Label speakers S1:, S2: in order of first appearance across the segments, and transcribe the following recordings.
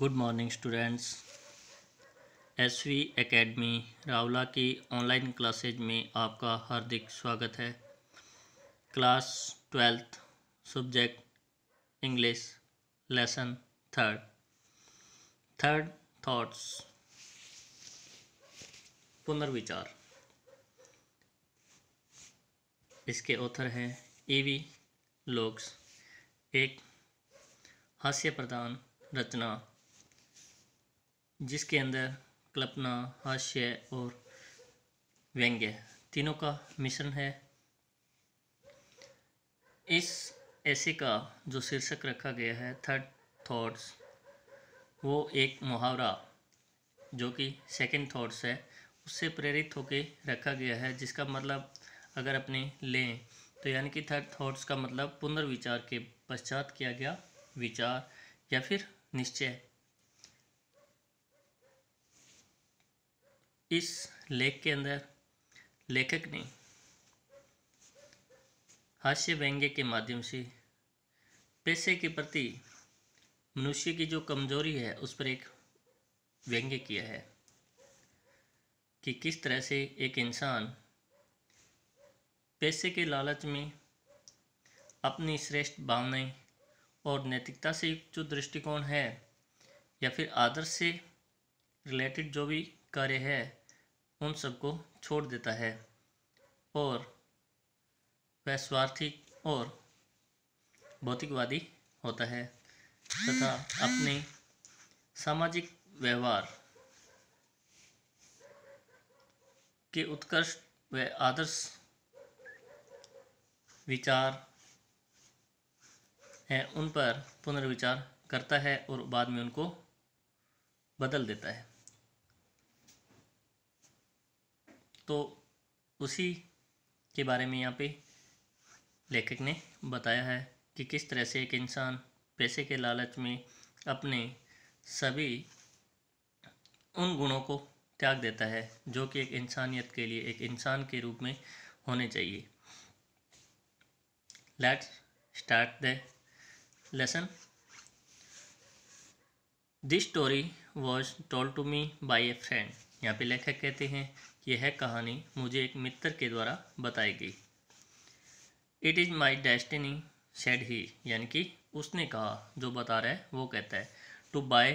S1: Good morning students S V academy Rawla की online classes में आपका हार्दिक स्वागत है class twelfth subject English lesson third third thoughts पुनर्विचार इसके ऑथर हैं ईवी e लोक्स एक हास्य प्रधान रचना जिसके अंदर कल्पना हास्य और व्यंग्य तीनों का मिश्रण है इस ऐसे का जो शीर्षक रखा गया है थर्ड थॉट्स वो एक मुहावरा जो कि सेकंड थॉट्स है उससे प्रेरित होकर रखा गया है जिसका मतलब अगर अपने लें तो यानी कि थर्ड थॉट्स का मतलब पुनर्विचार के पश्चात किया गया विचार या फिर निश्चय इस लेख के अंदर लेखक ने हास्य व्यंग्य के माध्यम से पैसे के प्रति मनुष्य की जो कमजोरी है उस पर एक व्यंग्य किया है कि किस तरह से एक इंसान पैसे के लालच में अपनी श्रेष्ठ भावनाएं और नैतिकता से जो दृष्टिकोण है या फिर आदर्श से रिलेटेड जो भी कार्य है उन सबको छोड़ देता है और वह स्वार्थी और भौतिकवादी होता है तथा अपने सामाजिक व्यवहार के उत्कर्ष व आदर्श विचार हैं उन पर पुनर्विचार करता है और बाद में उनको बदल देता है तो उसी के बारे में यहाँ पे लेखक ने बताया है कि किस तरह से एक इंसान पैसे के लालच में अपने सभी उन गुणों को त्याग देता है जो कि एक इंसानियत के लिए एक इंसान के रूप में होने चाहिए let's start the lesson this story was told to me by a friend यहाँ पे लेखक कहते हैं यह कहानी मुझे एक मित्र के द्वारा बताई गई it is my destiny said he यानी कि उसने कहा जो बता रहा है वो कहता है to buy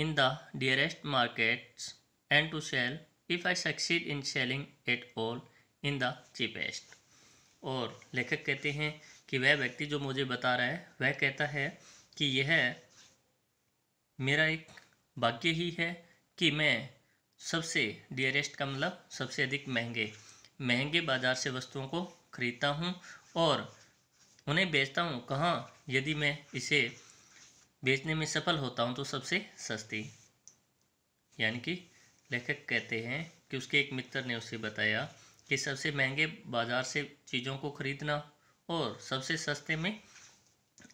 S1: in the dearest markets and to sell if I succeed in selling at all in the cheapest और लेखक कहते हैं कि वह व्यक्ति जो मुझे बता रहा है वह कहता है कि यह मेरा एक भाग्य ही है कि मैं सबसे डियरेस्ट का मतलब सबसे अधिक महंगे महंगे बाज़ार से वस्तुओं को ख़रीदता हूँ और उन्हें बेचता हूँ कहाँ यदि मैं इसे बेचने में सफल होता हूँ तो सबसे सस्ती यानी कि लेखक कहते हैं कि उसके एक मित्र ने उसे बताया कि सबसे महंगे बाज़ार से चीज़ों को ख़रीदना और सबसे सस्ते में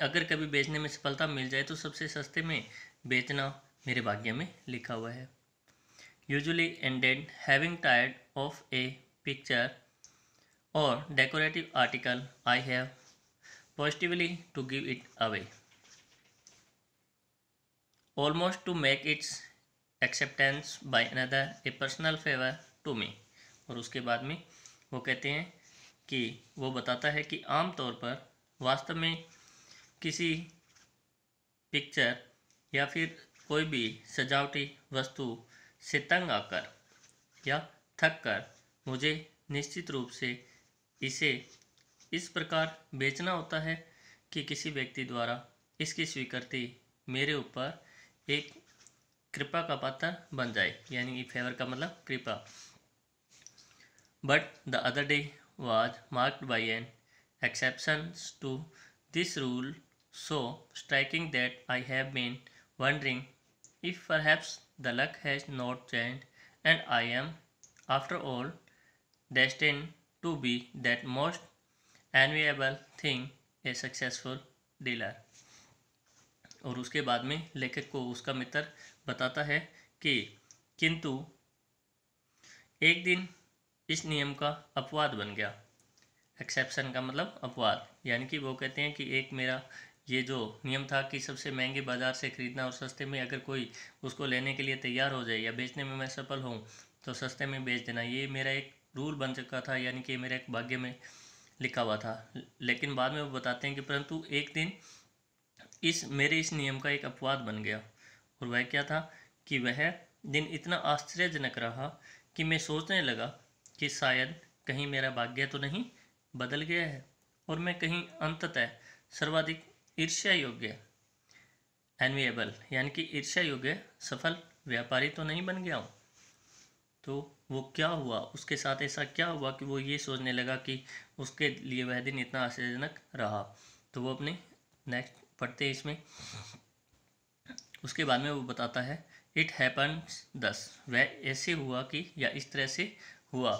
S1: अगर कभी बेचने में सफलता मिल जाए तो सबसे सस्ते में बेचना मेरे भाग्य में लिखा हुआ है usually ended having tired of a picture or decorative article I have positively to give it away. Almost to make its acceptance by another a personal favor to me और उसके बाद में वो कहते हैं कि वो बताता है कि आम तौर पर वास्तव में किसी पिक्चर या फिर कोई भी सजावटी वस्तु से तंग आकर या थक कर मुझे निश्चित रूप से इसे इस प्रकार बेचना होता है कि किसी व्यक्ति द्वारा इसकी स्वीकृति मेरे ऊपर एक कृपा का पात्र बन जाए यानी फेवर का मतलब कृपा but the other day was marked by an exception to this rule so striking that I have been wondering if perhaps the luck has not changed and I am, after all, destined to be that most enviable thing a successful dealer. और उसके बाद में लेखक को उसका मित्र बताता है कि किंतु एक दिन इस नियम का अपवाद बन गया एक्सेप्शन का मतलब अपवाद यानी कि वो कहते हैं कि एक मेरा ये जो नियम था कि सबसे महंगे बाज़ार से खरीदना और सस्ते में अगर कोई उसको लेने के लिए तैयार हो जाए या बेचने में मैं सफल हूँ तो सस्ते में बेच देना ये मेरा एक रूल बन चुका था यानी कि मेरा एक भाग्य में लिखा हुआ था लेकिन बाद में वो बताते हैं कि परंतु एक दिन इस मेरे इस नियम का एक अपवाद बन गया और वह क्या था कि वह दिन इतना आश्चर्यजनक रहा कि मैं सोचने लगा कि शायद कहीं मेरा भाग्य तो नहीं बदल गया है और मैं कहीं अंततः सर्वाधिक ईर्ष्या योग्य एनवीएबल यानी कि ईर्ष्या योग्य सफल व्यापारी तो नहीं बन गया हूँ तो वो क्या हुआ उसके साथ ऐसा क्या हुआ कि वो ये सोचने लगा कि उसके लिए वह दिन इतना आश्चर्यजनक रहा तो वो अपने नेक्स्ट पढ़ते हैं इसमें उसके बाद में वो बताता है इट हैपन्स दस वह ऐसे हुआ कि या इस तरह से हुआ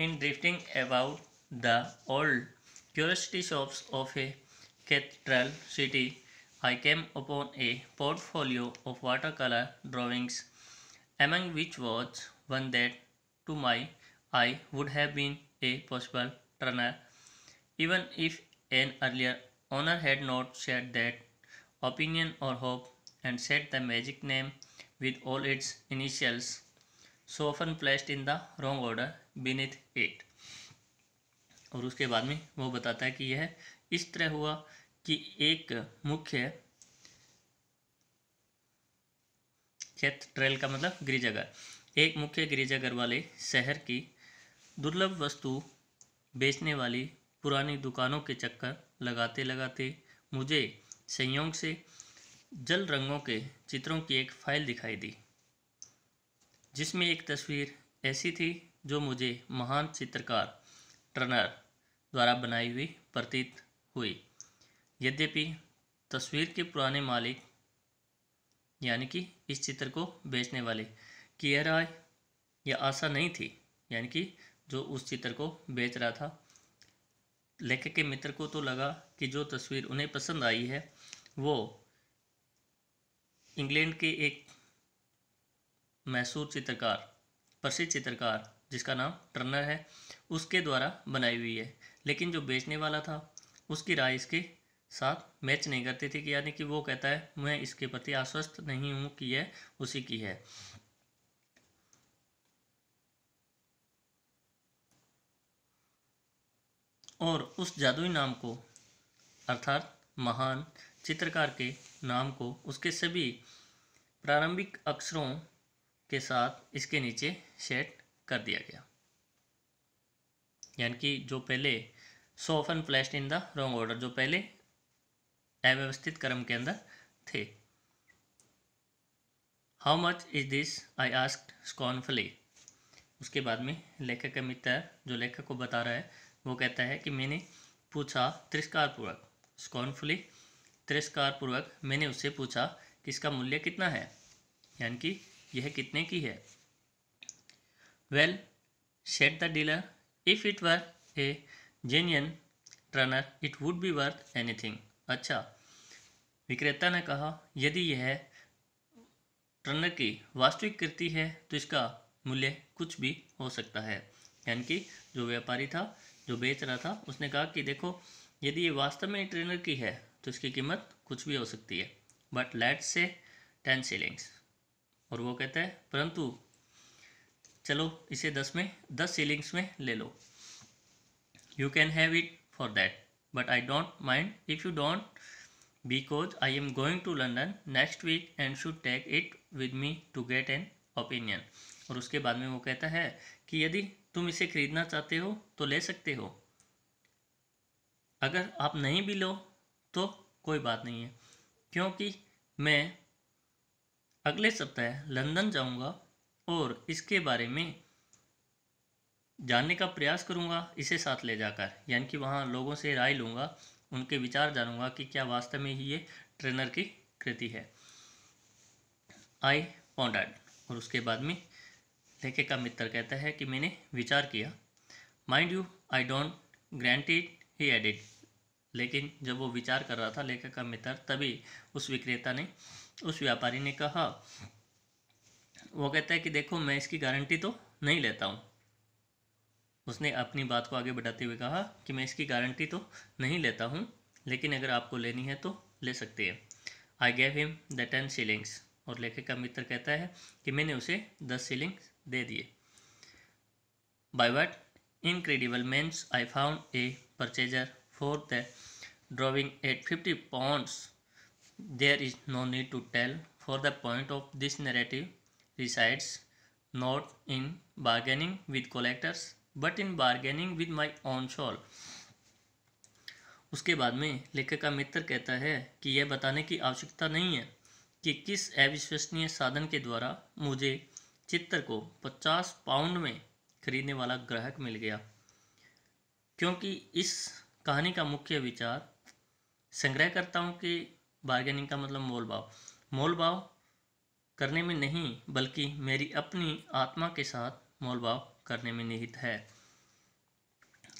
S1: in drifting about the old curiosity shops of a cathedral city, I came upon a portfolio of watercolor drawings, among which was one that, to my eye, would have been a possible runner, even if an earlier owner had not shared that opinion or hope and set the magic name with all its initials, so often placed in the wrong order, beneath it. और उसके बाद में वो बताता है कि यह इस तरह हुआ की एक मुख्य खेत ट्रेल का मतलब गिरिजाघर एक मुख्य गिरिजाघर वाले शहर की दुर्लभ वस्तु बेचने वाली पुरानी दुकानों के चक्कर लगाते लगाते मुझे संयोग से जल रंगों के चित्रों की एक फाइल दिखाई दी जिसमें एक तस्वीर ऐसी थी जो मुझे महान चित्रकार टर्नर द्वारा बनाई हुई प्रतीत हुई यद्यपि तस्वीर के पुराने मालिक यानी कि इस चित्र को बेचने वाले की राय या आशा नहीं थी यानी कि जो उस चित्र को बेच रहा था लेखक के मित्र को तो लगा कि जो तस्वीर उन्हें पसंद आई है वो इंग्लैंड के एक मैसूर चित्रकार प्रसिद्ध चित्रकार जिसका नाम टर्नर है उसके द्वारा बनाई हुई है लेकिन जो बेचने वाला था उसकी राय इसके साथ मैच नहीं करती थी कि यानी कि वो कहता है मैं इसके प्रति आश्वस्त नहीं हूँ कि यह उसी की है और उस जादुई नाम को अर्थात महान चित्रकार के नाम को उसके सभी प्रारंभिक अक्षरों के साथ इसके नीचे सेट कर दिया गया यानी कि जो पहले so often placed in the wrong order जो पहले अव्यवस्थित क्रम के अंदर थे how much is this I ask स्कॉनफले उसके बाद में लेखक का मित्र जो लेखक को बता रहा है वो कहता है कि मैंने पूछा तिरस्कार पूर्वक स्कॉनफुली तिरस्कारपूर्वक मैंने उससे पूछा कि इसका मूल्य कितना है यानी कि यह कितने की है well said the dealer if it were a genuine Turner it would be worth anything अच्छा विक्रेता ने कहा यदि यह टर्नर की वास्तविक कृति है तो इसका मूल्य कुछ भी हो सकता है यानी कि जो व्यापारी था जो बेच रहा था उसने कहा कि देखो यदि ये वास्तव में ट्रेनर की है तो इसकी कीमत कुछ भी हो सकती है but let's say ten shillings और वो कहता है परंतु चलो इसे दस में दस सीलिंग्स में ले लो you can have it for that but I don't mind if you don't because I am going to London next week and should take it with me to get an opinion और उसके बाद में वो कहता है कि यदि तुम इसे खरीदना चाहते हो तो ले सकते हो अगर आप नहीं भी लो तो कोई बात नहीं है क्योंकि मैं अगले सप्ताह लंदन जाऊंगा और इसके बारे में जानने का प्रयास करूंगा इसे साथ ले जाकर यानी कि वहाँ लोगों से राय लूँगा उनके विचार जानूंगा कि क्या वास्तव में ही ये ट्रेनर की कृति है आई पॉन्डाड और उसके बाद में लेखक का मित्र कहता है कि मैंने विचार किया mind you I don't grant it he added लेकिन जब वो विचार कर रहा था लेखक का मित्र तभी उस विक्रेता ने उस व्यापारी ने कहा वो कहता है कि देखो मैं इसकी गारंटी तो नहीं लेता हूँ उसने अपनी बात को आगे बढ़ाते हुए कहा कि मैं इसकी गारंटी तो नहीं लेता हूँ लेकिन अगर आपको लेनी है तो ले सकते हैं I gave him the ten shillings और लेखक का मित्र कहता है कि मैंने उसे दस सीलिंग्स दे दिए by what incredible means I found a purchaser for the drawing at fifty pounds there is no need to tell for the point of this narrative resides not in bargaining with collectors but in bargaining with my own soul उसके बाद में लेखक का मित्र कहता है कि यह बताने की आवश्यकता नहीं है कि किस अविश्वसनीय साधन के द्वारा मुझे चित्र को 50 पाउंड में खरीदने वाला ग्राहक मिल गया क्योंकि इस कहानी का मुख्य विचार संग्रहकर्ताओं के बार्गेनिंग का मतलब मोल भाव मोल भाव करने में नहीं बल्कि मेरी अपनी आत्मा के साथ मोल भाव करने में निहित है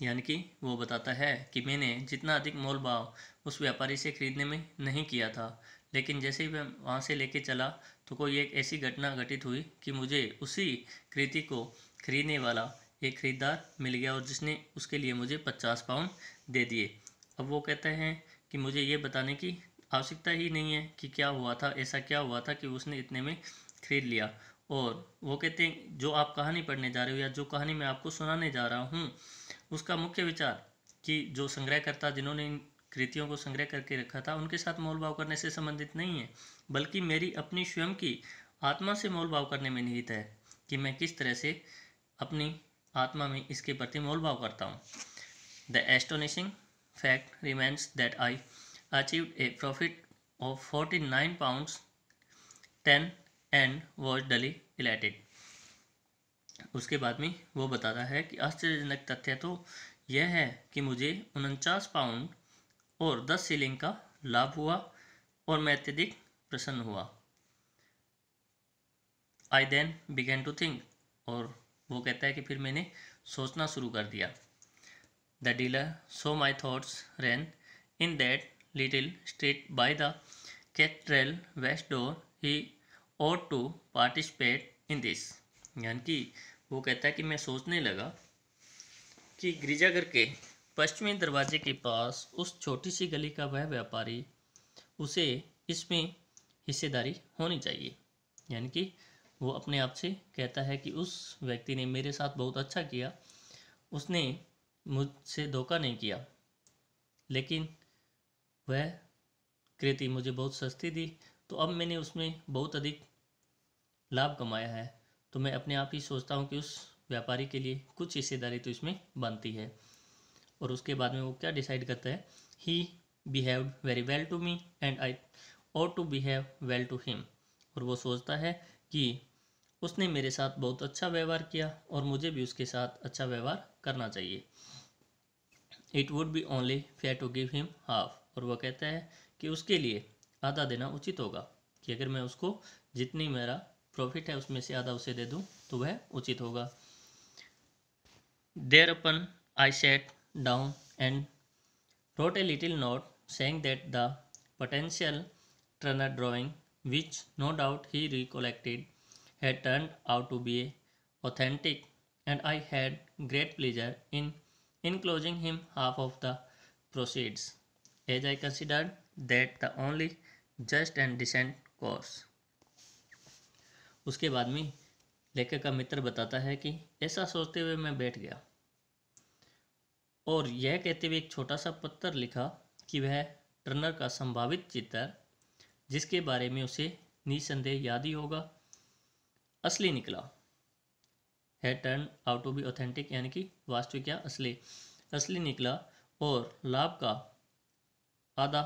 S1: यानी कि वो बताता है कि मैंने जितना अधिक मोल भाव उस व्यापारी से खरीदने में नहीं किया था लेकिन जैसे ही मैं वहाँ से लेके चला तो कोई एक ऐसी घटना घटित हुई कि मुझे उसी कृति को खरीदने वाला एक खरीदार मिल गया और जिसने उसके लिए मुझे पचास पाउंड दे दिए अब वो कहते हैं कि मुझे ये बताने की आवश्यकता ही नहीं है कि क्या हुआ था ऐसा क्या हुआ था कि उसने इतने में खरीद लिया और वो कहते हैं जो आप कहानी पढ़ने जा रहे हो या जो कहानी मैं आपको सुनाने जा रहा हूँ उसका मुख्य विचार कि जो संग्रहकर्ता जिन्होंने इन कृतियों को संग्रह करके रखा था उनके साथ मोल भाव करने से संबंधित नहीं है बल्कि मेरी अपनी स्वयं की आत्मा से मोल भाव करने में निहित है कि मैं किस तरह से अपनी आत्मा में इसके प्रति मोल भाव करता हूँ the astonishing fact remains that I achieve a profit of forty nine pound ten and was duly elated उसके बाद में वो बताता है कि आश्चर्यजनक तथ्य तो यह है कि मुझे उनचास पाउंड और दस सीलिंग का लाभ हुआ और मैं अत्यधिक प्रसन्न हुआ I then began to think और वो कहता है कि फिर मैंने सोचना शुरू कर दिया the dealer so my thoughts ran in that little street by the cathedral west door he ought to participate in this यानी कि वो कहता है कि मैं सोचने लगा कि गिरजाघर के पश्चिमी दरवाजे के पास उस छोटी सी गली का वह व्यापारी उसे इसमें हिस्सेदारी होनी चाहिए यानी कि वो अपने आप से कहता है कि उस व्यक्ति ने मेरे साथ बहुत अच्छा किया उसने मुझसे धोखा नहीं किया लेकिन वह कृति मुझे बहुत सस्ती दी तो अब मैंने उसमें बहुत अधिक लाभ कमाया है तो मैं अपने आप ही सोचता हूँ कि उस व्यापारी के लिए कुछ हिस्सेदारी तो इसमें बनती है और उसके बाद में वो क्या डिसाइड करता है he behave very well to me and I ought to behave well to him और वो सोचता है कि उसने मेरे साथ बहुत अच्छा व्यवहार किया और मुझे भी उसके साथ अच्छा व्यवहार करना चाहिए it would be only fair to give him half और वह कहता है कि उसके लिए आधा देना उचित होगा कि अगर मैं उसको जितनी मेरा प्रॉफिट है उसमें से आधा उसे दे दूँ तो वह उचित होगा there upon I sat down and wrote a little note saying that the potential Turner drawing which no doubt he recollected has turn out to be authentic and I had great pleasure in enclosing him half of the proceeds as I consider that the only just and decent course उसके बाद में लेखक का मित्र बताता है कि ऐसा सोचते हुए मैं बैठ गया और यह कहते हुए एक छोटा सा पत्थर लिखा कि वह टर्नर का संभावित चित्र जिसके बारे में उसे निसंदेह याद ही होगा असली निकला है turn out to be authentic यानी कि वास्तविक या असली असली निकला और लाभ का आधा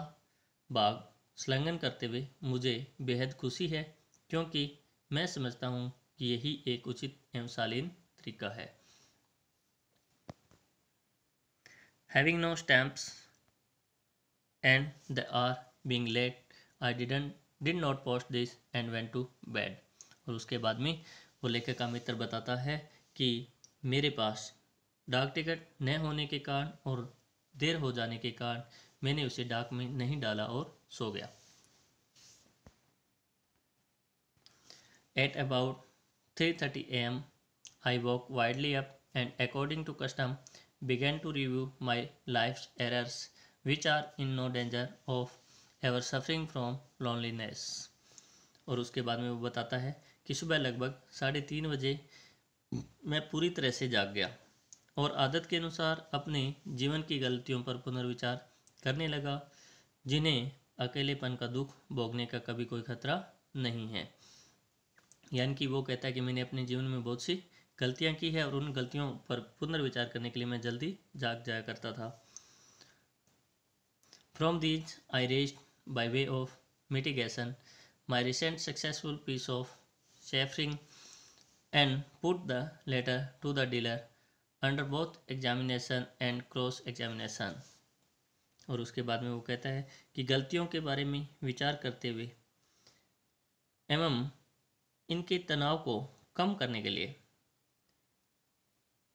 S1: भाग स्लंगन करते हुए मुझे बेहद खुशी है क्योंकि मैं समझता हूँ कि यही एक उचित एवं शालीन तरीका है Having no stamps and they are being late, I didn't did not post this and went to bed. और उसके बाद में वो लेखक का मित्र बताता है कि मेरे पास डाक टिकट न होने के कारण और देर हो जाने के कारण मैंने उसे डाक में नहीं डाला और सो गया At about 3.30 am, I woke widely up and according to custom, began to review my life's errors which are in no danger of ever suffering from loneliness. और उसके बाद में वो बताता है कि सुबह लगभग साढ़े तीन बजे मैं पूरी तरह से जाग गया और आदत के अनुसार अपने जीवन की गलतियों पर पुनर्विचार करने लगा जिन्हें अकेलेपन का दुख भोगने का कभी कोई खतरा नहीं है यानी कि वो कहता है कि मैंने अपने जीवन में बहुत सी गलतियाँ की है और उन गलतियों पर पुनर्विचार करने के लिए मैं जल्दी जाग जाया करता था from these I rest by way of mitigation my recent successful piece of chaffering and put the letter to the dealer under both examination and cross examination और उसके बाद में वो कहता है कि गलतियों के बारे में विचार करते हुए एम इनके तनाव को कम करने के लिए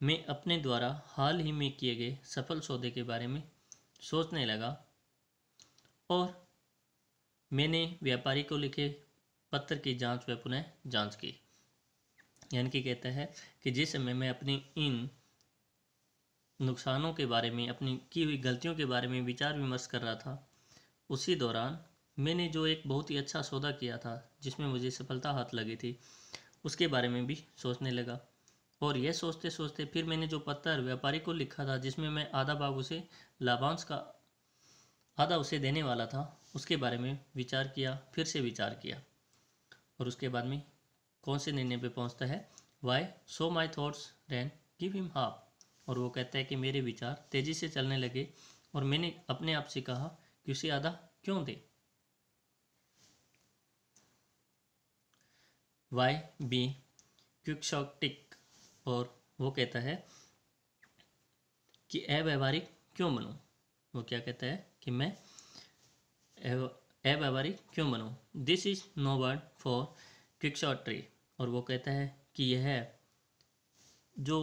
S1: मैं अपने द्वारा हाल ही में किए गए सफल सौदे के बारे में सोचने लगा और मैंने व्यापारी को लिखे पत्र की जांच व पुनः जांच की यानी कि कहता है कि जिस समय मैं अपनी इन नुकसानों के बारे में अपनी की हुई गलतियों के बारे में विचार विमर्श कर रहा था उसी दौरान मैंने जो एक बहुत ही अच्छा सौदा किया था जिसमें मुझे सफलता हाथ लगी थी उसके बारे में भी सोचने लगा और यह सोचते सोचते फिर मैंने जो पत्थर व्यापारी को लिखा था जिसमें मैं आधा भाग उसे लाभांश का आधा उसे देने वाला था उसके बारे में विचार किया फिर से विचार किया और उसके बाद में कौन से निर्णय पे पहुंचता है why so my thoughts ran give him half और वो कहता है कि मेरे विचार तेज़ी से चलने लगे और मैंने अपने आप से कहा कि उसे आधा क्यों दें वाई बी क्विकशॉटिक और वो कहता है कि अव्यवहारिक क्यों बनूँ वो क्या कहता है कि मैं अव्यवहारिक क्यों बनूँ this is no word for quick और वो कहता है कि यह जो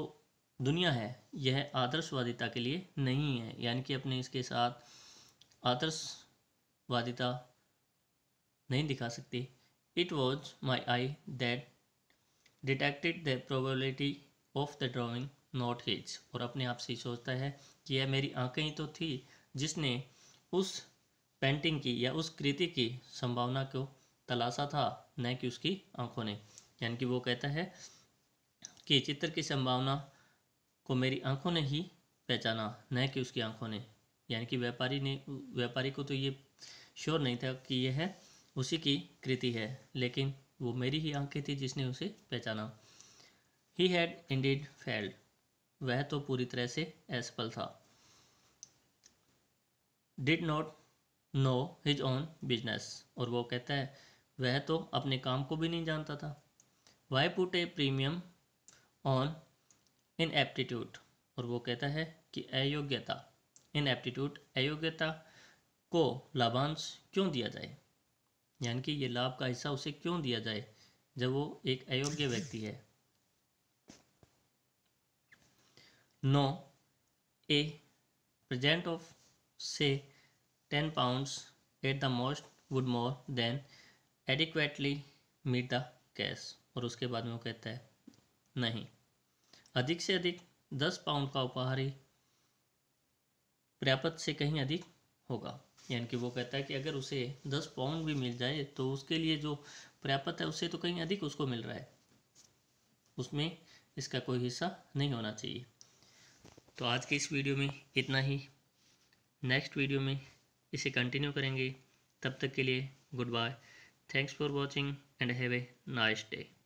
S1: दुनिया है यह आदर्शवादिता के लिए नहीं है यानी कि अपने इसके साथ आदर्शवादिता नहीं दिखा सकती It was my eye that detected the probability of the drawing not his और अपने आप से सोचता है कि यह मेरी आंखें ही तो थी जिसने उस पेंटिंग की या उस कृति की संभावना को तलाशा था न कि उसकी आंखों ने यानी कि वो कहता है कि चित्र की संभावना को मेरी आंखों ने ही पहचाना न कि उसकी आंखों ने यानी कि व्यापारी ने व्यापारी को तो ये श्योर नहीं था कि यह उसी की कृति है लेकिन वो मेरी ही आंखें थी जिसने उसे पहचाना ही हैड इंडीड फेल्ड वह तो पूरी तरह से असफल था did not know his own business और वो कहता है वह तो अपने काम को भी नहीं जानता था why put a premium on in aptitude और वो कहता है कि अयोग्यता इन एप्टीट्यूड अयोग्यता को लाभांश क्यों दिया जाए यानी कि ये लाभ का हिस्सा उसे क्यों दिया जाए जब वो एक अयोग्य व्यक्ति है now a present of say ten pounds at the most would more than adequately meet the cash और उसके बाद में वो कहता है नहीं अधिक से अधिक दस पाउंड का उपहारी पर्याप्त से कहीं अधिक होगा यानी कि वो कहता है कि अगर उसे दस पाउंड भी मिल जाए तो उसके लिए जो पर्याप्त है उससे तो कहीं अधिक उसको मिल रहा है उसमें इसका कोई हिस्सा नहीं होना चाहिए तो आज के इस वीडियो में इतना ही नेक्स्ट वीडियो में इसे कंटिन्यू करेंगे तब तक के लिए goodbye thanks for watching and have a nice day